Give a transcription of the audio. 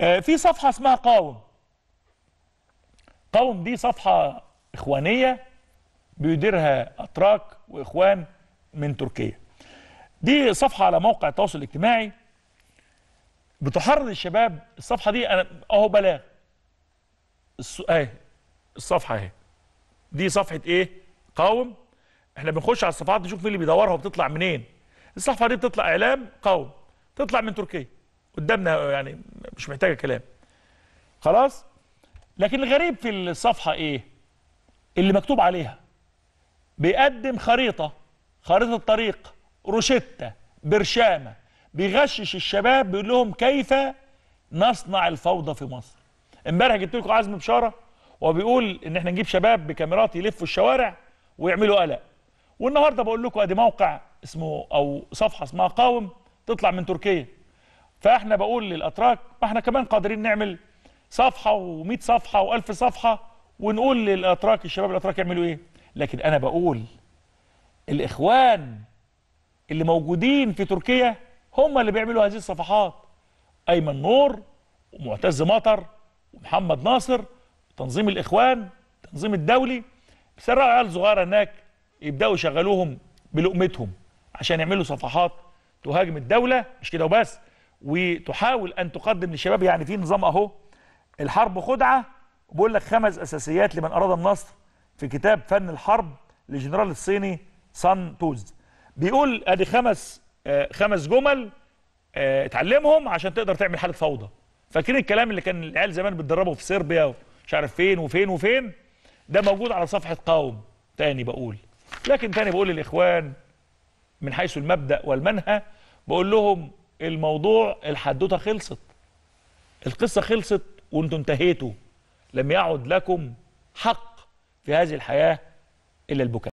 آه، في صفحة اسمها قاوم قاوم دي صفحة إخوانية بيديرها أتراك وإخوان من تركيا دي صفحة على موقع التواصل الاجتماعي بتحرض الشباب الصفحة دي أنا أهو بلاغ أهي الصفحة أهي دي صفحة إيه؟ قاوم إحنا بنخش على الصفحات نشوف مين اللي بيدورها وبتطلع منين الصفحة دي بتطلع إعلام قاوم تطلع من تركيا قدامنا يعني مش محتاجه كلام خلاص لكن الغريب في الصفحه ايه اللي مكتوب عليها بيقدم خريطه خريطه طريق روشتة برشامه بيغشش الشباب بيقول لهم كيف نصنع الفوضى في مصر امبارح جبت لكم عزمي بشاره وبيقول ان احنا نجيب شباب بكاميرات يلفوا الشوارع ويعملوا قلق والنهارده بقول لكم ادي موقع اسمه او صفحه اسمها قاوم تطلع من تركيا فاحنا بقول للاتراك ما احنا كمان قادرين نعمل صفحه و100 صفحه و1000 صفحه ونقول للاتراك الشباب الاتراك يعملوا ايه لكن انا بقول الاخوان اللي موجودين في تركيا هم اللي بيعملوا هذه الصفحات ايمن نور ومعتز مطر ومحمد ناصر تنظيم الاخوان تنظيم الدولي بيسرعوا عيال صغيره هناك يبداوا يشغلوهم بلقمتهم عشان يعملوا صفحات تهاجم الدوله مش كده وبس وتحاول أن تقدم للشباب يعني في نظام أهو الحرب خدعة بقول لك خمس أساسيات لمن أراد النصر في كتاب فن الحرب للجنرال الصيني سان توز بيقول ادي خمس آه خمس جمل آه اتعلمهم عشان تقدر تعمل حاله فوضى فاكرين الكلام اللي كان العيال زمان بتدربه في صربيا مش عارف فين وفين وفين ده موجود على صفحه قوم تاني بقول لكن تاني بقول للاخوان من حيث المبدا والمنهى بقول لهم الموضوع الحدوته خلصت القصه خلصت وانتم انتهيتوا لم يعد لكم حق في هذه الحياه الا البكاء